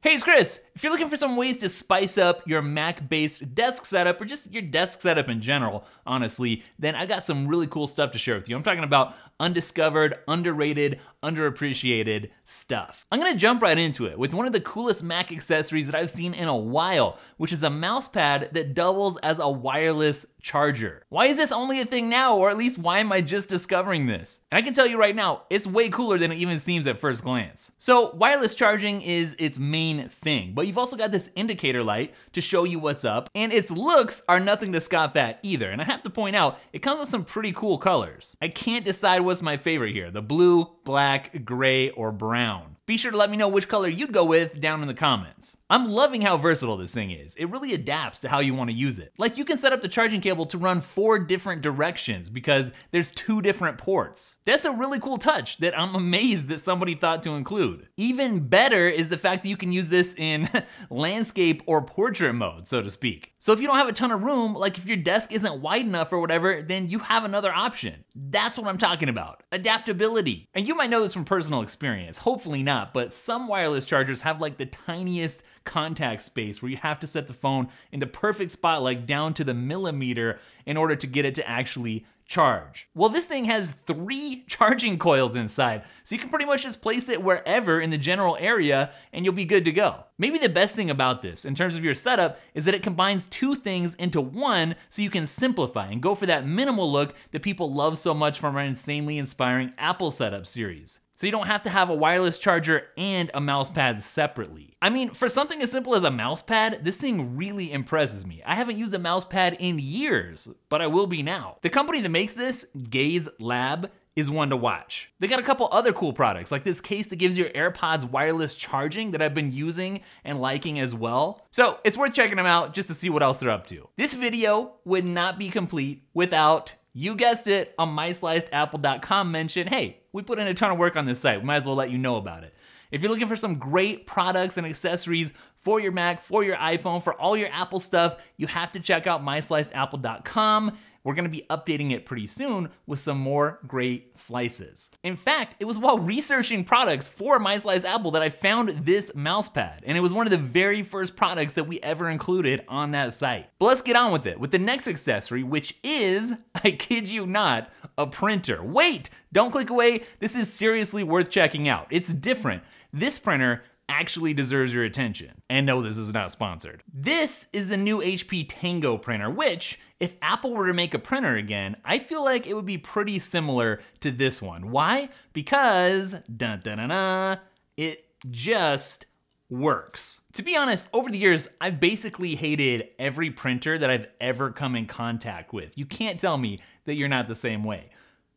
Hey, it's Chris! If you're looking for some ways to spice up your Mac-based desk setup, or just your desk setup in general, honestly, then I've got some really cool stuff to share with you. I'm talking about undiscovered, underrated, underappreciated stuff. I'm gonna jump right into it with one of the coolest Mac accessories that I've seen in a while, which is a mouse pad that doubles as a wireless charger. Why is this only a thing now, or at least why am I just discovering this? And I can tell you right now, it's way cooler than it even seems at first glance. So wireless charging is its main thing, but you've also got this indicator light to show you what's up, and its looks are nothing to scoff at either. And I have to point out, it comes with some pretty cool colors. I can't decide what's my favorite here, the blue, black, gray, or brown. Be sure to let me know which color you'd go with down in the comments. I'm loving how versatile this thing is. It really adapts to how you want to use it. Like you can set up the charging cable to run four different directions because there's two different ports. That's a really cool touch that I'm amazed that somebody thought to include. Even better is the fact that you can use this in landscape or portrait mode, so to speak. So if you don't have a ton of room, like if your desk isn't wide enough or whatever, then you have another option. That's what I'm talking about, adaptability. And you might know this from personal experience, hopefully not not, but some wireless chargers have like the tiniest contact space where you have to set the phone in the perfect spot, like down to the millimeter, in order to get it to actually charge. Well, this thing has three charging coils inside, so you can pretty much just place it wherever in the general area and you'll be good to go. Maybe the best thing about this, in terms of your setup, is that it combines two things into one so you can simplify and go for that minimal look that people love so much from our insanely inspiring Apple setup series. So you don't have to have a wireless charger and a mouse pad separately. I mean, for something as simple as a mouse pad, this thing really impresses me. I haven't used a mouse pad in years, but I will be now. The company that makes this, Gaze Lab, is one to watch. They got a couple other cool products, like this case that gives your AirPods wireless charging that I've been using and liking as well. So it's worth checking them out just to see what else they're up to. This video would not be complete without, you guessed it, a myslicedapple.com mention, hey, we put in a ton of work on this site, we might as well let you know about it. If you're looking for some great products and accessories for your Mac, for your iPhone, for all your Apple stuff, you have to check out myslicedapple.com. We're gonna be updating it pretty soon with some more great slices. In fact, it was while researching products for My Slice Apple that I found this mouse pad, and it was one of the very first products that we ever included on that site. But let's get on with it, with the next accessory, which is, I kid you not, a printer. Wait, don't click away, this is seriously worth checking out. It's different. This printer actually deserves your attention. And no, this is not sponsored. This is the new HP Tango printer, which, if Apple were to make a printer again, I feel like it would be pretty similar to this one. Why? Because, dun dun dun, dun it just works. To be honest, over the years, I've basically hated every printer that I've ever come in contact with. You can't tell me that you're not the same way.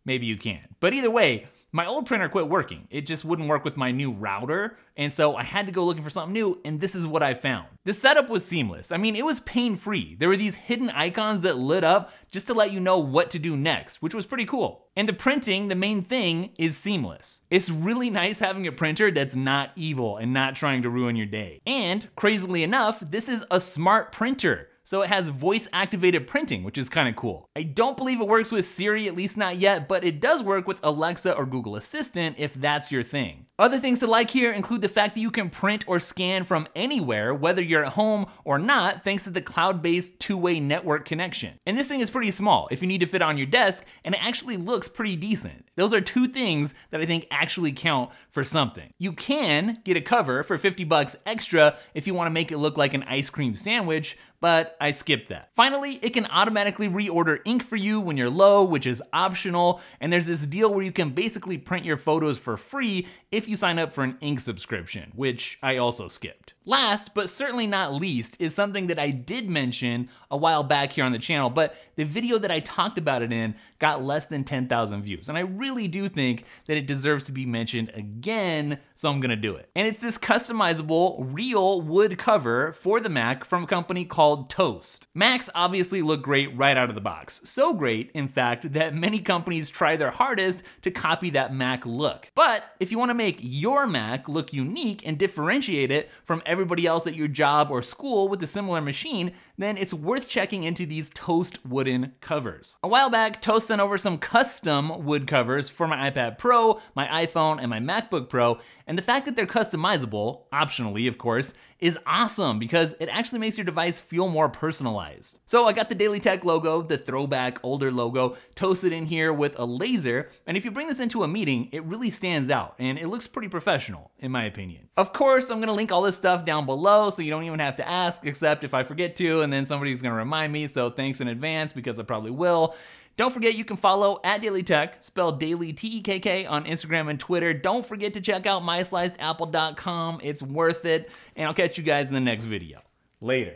Maybe you can. But either way, my old printer quit working. It just wouldn't work with my new router, and so I had to go looking for something new, and this is what I found. The setup was seamless. I mean, it was pain-free. There were these hidden icons that lit up just to let you know what to do next, which was pretty cool. And the printing, the main thing is seamless. It's really nice having a printer that's not evil and not trying to ruin your day. And, crazily enough, this is a smart printer. So it has voice activated printing, which is kind of cool. I don't believe it works with Siri, at least not yet, but it does work with Alexa or Google Assistant if that's your thing. Other things to like here include the fact that you can print or scan from anywhere, whether you're at home or not, thanks to the cloud-based two-way network connection. And this thing is pretty small if you need to fit on your desk, and it actually looks pretty decent. Those are two things that I think actually count for something. You can get a cover for 50 bucks extra if you wanna make it look like an ice cream sandwich, but I skipped that. Finally, it can automatically reorder ink for you when you're low, which is optional, and there's this deal where you can basically print your photos for free if you sign up for an ink subscription, which I also skipped. Last, but certainly not least, is something that I did mention a while back here on the channel, but the video that I talked about it in got less than 10,000 views, and I really do think that it deserves to be mentioned again, so I'm gonna do it. And it's this customizable, real wood cover for the Mac from a company called Toast Macs obviously look great right out of the box. So great, in fact, that many companies try their hardest to copy that Mac look. But if you wanna make your Mac look unique and differentiate it from everybody else at your job or school with a similar machine, then it's worth checking into these Toast wooden covers. A while back, Toast sent over some custom wood covers for my iPad Pro, my iPhone, and my MacBook Pro, and the fact that they're customizable, optionally of course, is awesome because it actually makes your device feel more personalized. So I got the Daily Tech logo, the throwback older logo, toasted in here with a laser. And if you bring this into a meeting, it really stands out and it looks pretty professional in my opinion. Of course, I'm gonna link all this stuff down below so you don't even have to ask, except if I forget to and then somebody's gonna remind me. So thanks in advance because I probably will. Don't forget you can follow at Daily Tech, spelled Daily T E K K, on Instagram and Twitter. Don't forget to check out myslicedapple.com. It's worth it. And I'll catch you guys in the next video. Later.